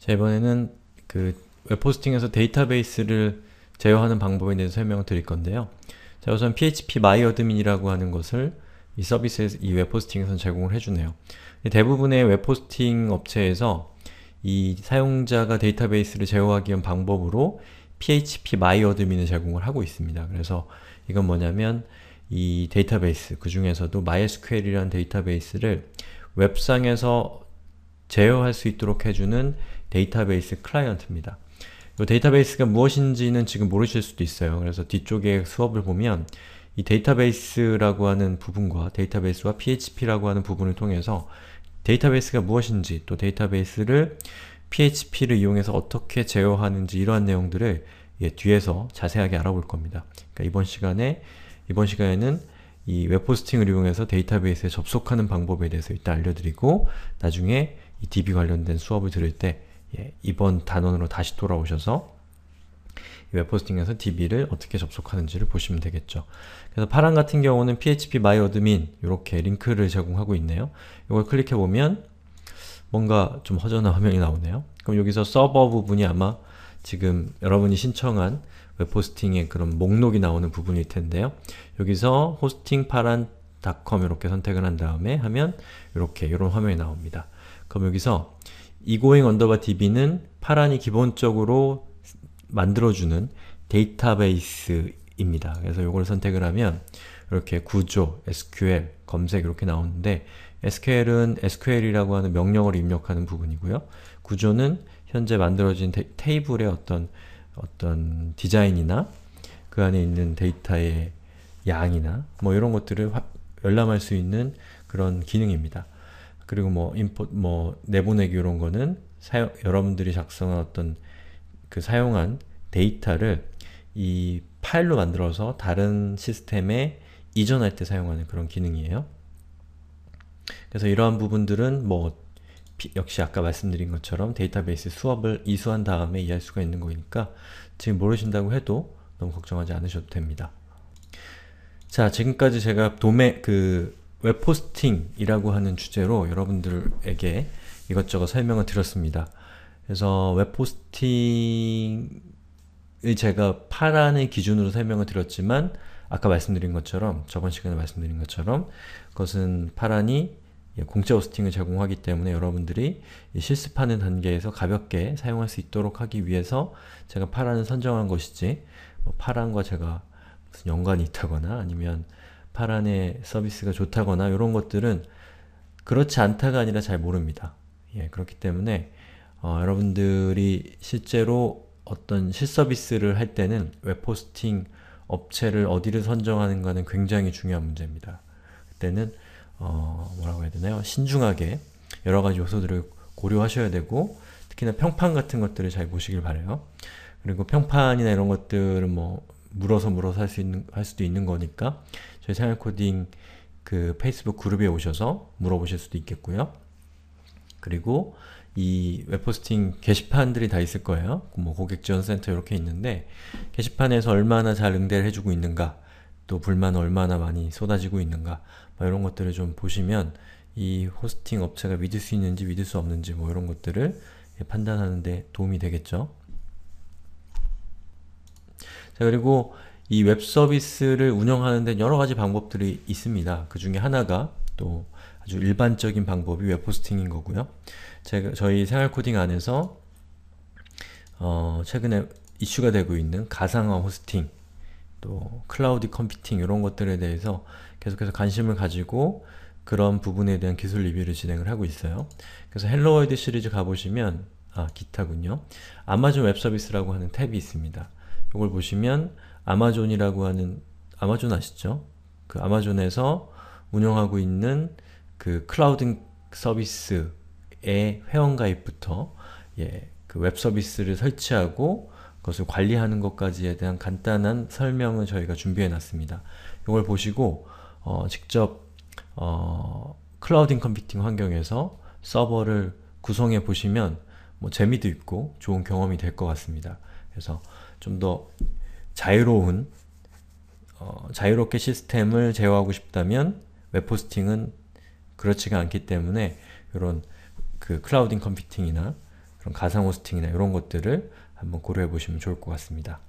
자 이번에는 그 웹포스팅에서 데이터베이스를 제어하는 방법에 대해서 설명을 드릴 건데요. 자 우선 php myadmin이라고 하는 것을 이 서비스에서, 이 웹포스팅에서 제공을 해주네요. 대부분의 웹포스팅 업체에서 이 사용자가 데이터베이스를 제어하기 위한 방법으로 php myadmin을 제공을 하고 있습니다. 그래서 이건 뭐냐면 이 데이터베이스, 그 중에서도 MySQL이라는 데이터베이스를 웹상에서 제어할 수 있도록 해주는 데이터베이스 클라이언트입니다. 이 데이터베이스가 무엇인지는 지금 모르실 수도 있어요. 그래서 뒤쪽에 수업을 보면 이 데이터베이스라고 하는 부분과 데이터베이스와 PHP라고 하는 부분을 통해서 데이터베이스가 무엇인지 또 데이터베이스를 PHP를 이용해서 어떻게 제어하는지 이러한 내용들을 예, 뒤에서 자세하게 알아볼 겁니다. 그러니까 이번 시간에 이번 시간에는 이 웹포스팅을 이용해서 데이터베이스에 접속하는 방법에 대해서 일단 알려드리고 나중에 이 DB 관련된 수업을 들을 때 예, 이번 단원으로 다시 돌아오셔서 웹호스팅에서 db를 어떻게 접속하는지를 보시면 되겠죠. 그래서 파란 같은 경우는 php my admin 이렇게 링크를 제공하고 있네요. 이걸 클릭해보면 뭔가 좀 허전한 화면이 나오네요. 그럼 여기서 서버 부분이 아마 지금 여러분이 신청한 웹포스팅의 그런 목록이 나오는 부분일 텐데요. 여기서 호스팅 파란 닷컴 이렇게 선택을 한 다음에 하면 이렇게 이런 화면이 나옵니다. 그럼 여기서 egoing 이고잉 언더바 db는 파란이 기본적으로 만들어주는 데이터베이스입니다. 그래서 이걸 선택을 하면 이렇게 구조, SQL, 검색 이렇게 나오는데 SQL은 SQL이라고 하는 명령어를 입력하는 부분이고요. 구조는 현재 만들어진 데, 테이블의 어떤 어떤 디자인이나 그 안에 있는 데이터의 양이나 뭐 이런 것들을 화, 열람할 수 있는 그런 기능입니다. 그리고 뭐 import 뭐 내보내기 이런 거는 사용, 여러분들이 작성한 어떤 그 사용한 데이터를 이 파일로 만들어서 다른 시스템에 이전할 때 사용하는 그런 기능이에요. 그래서 이러한 부분들은 뭐 역시 아까 말씀드린 것처럼 데이터베이스 수업을 이수한 다음에 이해할 수가 있는 거니까 지금 모르신다고 해도 너무 걱정하지 않으셔도 됩니다. 자, 지금까지 제가 도메 그 웹포스팅이라고 하는 주제로 여러분들에게 이것저것 설명을 드렸습니다. 그래서 웹포스팅을 제가 파란의 기준으로 설명을 드렸지만 아까 말씀드린 것처럼 저번 시간에 말씀드린 것처럼 그것은 파란이 공짜 호스팅을 제공하기 때문에 여러분들이 실습하는 단계에서 가볍게 사용할 수 있도록 하기 위해서 제가 파란을 선정한 것이지 뭐 파란과 제가 무슨 연관이 있다거나 아니면 파란의 서비스가 좋다거나 이런 것들은 그렇지 않다가 아니라 잘 모릅니다. 예, 그렇기 때문에 어, 여러분들이 실제로 어떤 실서비스를 할 때는 웹포스팅 업체를 어디를 선정하는가는 굉장히 중요한 문제입니다. 그때는 어, 뭐라고 해야 되나요? 신중하게 여러가지 요소들을 고려하셔야 되고 특히나 평판 같은 것들을 잘 보시길 바래요. 그리고 평판이나 이런 것들은 뭐 물어서 물어서 할, 수 있는, 할 수도 있는 거니까 저희 생활코딩 그 페이스북 그룹에 오셔서 물어보실 수도 있겠고요. 그리고 이 웹포스팅 게시판들이 다 있을 거예요. 뭐 고객지원센터 이렇게 있는데 게시판에서 얼마나 잘 응대를 해주고 있는가 또 불만 얼마나 많이 쏟아지고 있는가 뭐 이런 것들을 좀 보시면 이 호스팅 업체가 믿을 수 있는지 믿을 수 없는지 뭐 이런 것들을 판단하는 데 도움이 되겠죠. 자, 그리고 이 웹 서비스를 운영하는 데 여러 가지 방법들이 있습니다. 그 중에 하나가 또 아주 일반적인 방법이 웹 호스팅인 거고요. 제가 저희 생활코딩 안에서 어, 최근에 이슈가 되고 있는 가상화 호스팅, 또 클라우드 컴퓨팅 이런 것들에 대해서 계속해서 관심을 가지고 그런 부분에 대한 기술 리뷰를 진행을 하고 있어요. 그래서 헬로월드 시리즈 가보시면 아, 기타군요. 아마존 웹서비스라고 하는 탭이 있습니다. 이걸 보시면 아마존이라고 하는 아마존 아시죠? 그 아마존에서 운영하고 있는 그 클라우드 서비스의 회원가입부터 예, 그 웹서비스를 설치하고 그것을 관리하는 것까지에 대한 간단한 설명을 저희가 준비해 놨습니다. 이걸 보시고 어, 직접 어, 클라우드 컴퓨팅 환경에서 서버를 구성해 보시면 뭐 재미도 있고 좋은 경험이 될 것 같습니다. 그래서 좀더 자유로운 어, 자유롭게 시스템을 제어하고 싶다면 웹호스팅은 그렇지가 않기 때문에 이런 그 클라우딩 컴퓨팅이나 그런 가상 호스팅이나 이런 것들을 한번 고려해 보시면 좋을 것 같습니다.